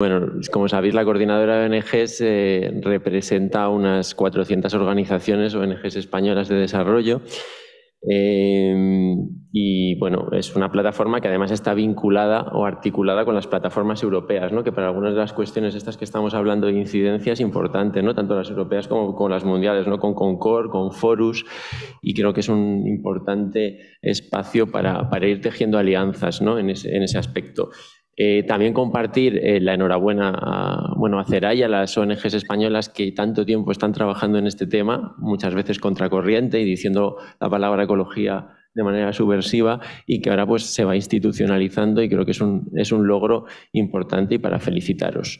Bueno, como sabéis, la coordinadora de ONGs eh, representa unas 400 organizaciones, ONGs españolas de desarrollo. Eh, y bueno, es una plataforma que además está vinculada o articulada con las plataformas europeas, ¿no? que para algunas de las cuestiones estas que estamos hablando de incidencia es importante, ¿no? tanto las europeas como, con las mundiales, ¿no? con Concord, con Forus, y creo que es un importante espacio para, ir tejiendo alianzas en ese aspecto. Eh, también compartir eh, la enhorabuena a, bueno, a a las ONGs españolas que tanto tiempo están trabajando en este tema, muchas veces contracorriente y diciendo la palabra ecología de manera subversiva y que ahora pues se va institucionalizando y creo que es un, es un logro importante y para felicitaros.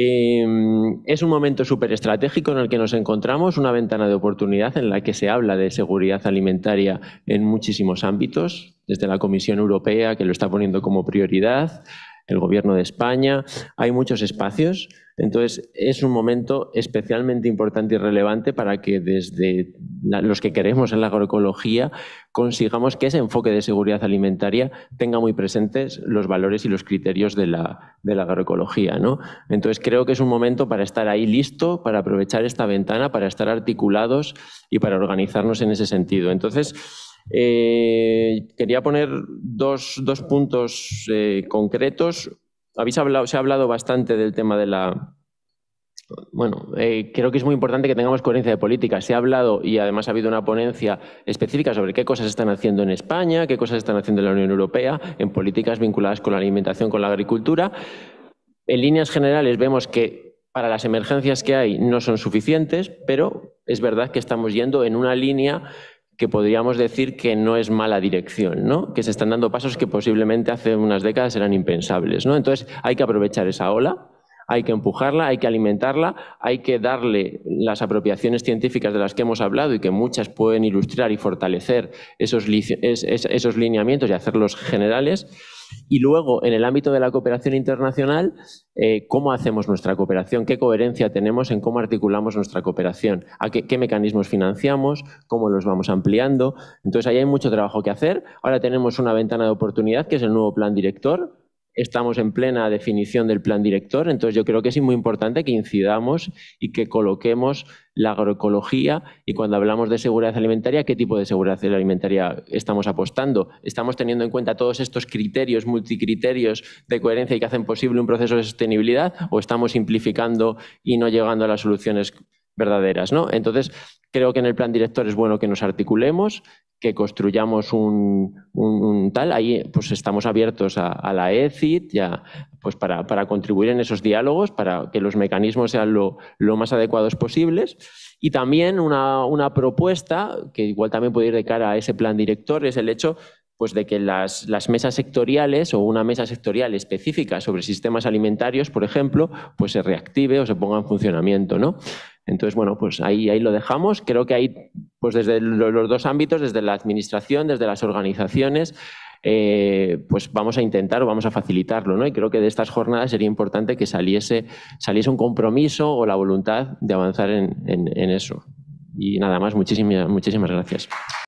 Em, es un momento súper estratégico en el que nos encontramos, una ventana de oportunidad en la que se habla de seguridad alimentaria en muchísimos ámbitos, desde la Comisión Europea, que lo está poniendo como prioridad, el Gobierno de España. Hay muchos espacios entonces, es un momento especialmente importante y relevante para que desde los que queremos en la agroecología consigamos que ese enfoque de seguridad alimentaria tenga muy presentes los valores y los criterios de la, de agroecología. Entonces, creo que es un momento para estar ahí listo, para aprovechar esta ventana, para estar articulados y para organizarnos en ese sentido. Entonces, eh, quería poner dos, puntos eh, concretos se ha hablado bastante del tema de la... Bueno, eh, creo que es muy importante que tengamos coherencia de política. Se ha hablado y además ha habido una ponencia específica sobre qué cosas están haciendo en España, qué cosas están haciendo en la Unión Europea, en políticas vinculadas con la alimentación, con la agricultura. En líneas generales vemos que para las emergencias que hay no son suficientes, pero es verdad que estamos yendo en una línea que podríamos decir que no es mala dirección, ¿no? que se están dando pasos que posiblemente hace unas décadas eran impensables. ¿no? Entonces hay que aprovechar esa ola, hay que empujarla, hay que alimentarla, hay que darle las apropiaciones científicas de las que hemos hablado y que muchas pueden ilustrar y fortalecer esos, esos lineamientos y hacerlos generales y luego, en el ámbito de la cooperación internacional, eh, ¿cómo hacemos nuestra cooperación? ¿Qué coherencia tenemos en cómo articulamos nuestra cooperación? ¿A qué, mecanismos financiamos? ¿Cómo los vamos ampliando? Entonces, ahí hay mucho trabajo que hacer. Ahora tenemos una ventana de oportunidad, que es el nuevo plan director, estamos en plena definición del plan director, entonces yo creo que es muy importante que incidamos y que coloquemos la agroecología y cuando hablamos de seguridad alimentaria, ¿qué tipo de seguridad alimentaria estamos apostando? ¿Estamos teniendo en cuenta todos estos criterios, multicriterios de coherencia y que hacen posible un proceso de sostenibilidad o estamos simplificando y no llegando a las soluciones verdaderas? ¿no? Entonces, Creo que en el plan director es bueno que nos articulemos, que construyamos un, tal. Ahí pues estamos abiertos a, la ECIT ya, pues para, contribuir en esos diálogos, para que los mecanismos sean lo, más adecuados posibles. Y también una, propuesta, que igual también puede ir de cara a ese plan director, es el hecho pues, de que las, mesas sectoriales o una mesa sectorial específica sobre sistemas alimentarios, por ejemplo, pues se reactive o se ponga en funcionamiento. ¿no? Entonces, bueno, pues ahí, ahí lo dejamos. Creo que ahí, pues desde los dos ámbitos, desde la administración, desde las organizaciones, eh, pues vamos a intentar o vamos a facilitarlo, ¿no? Y creo que de estas jornadas sería importante que saliese, saliese un compromiso o la voluntad de avanzar en, en eso. Y nada más, muchísimas, muchísimas gracias.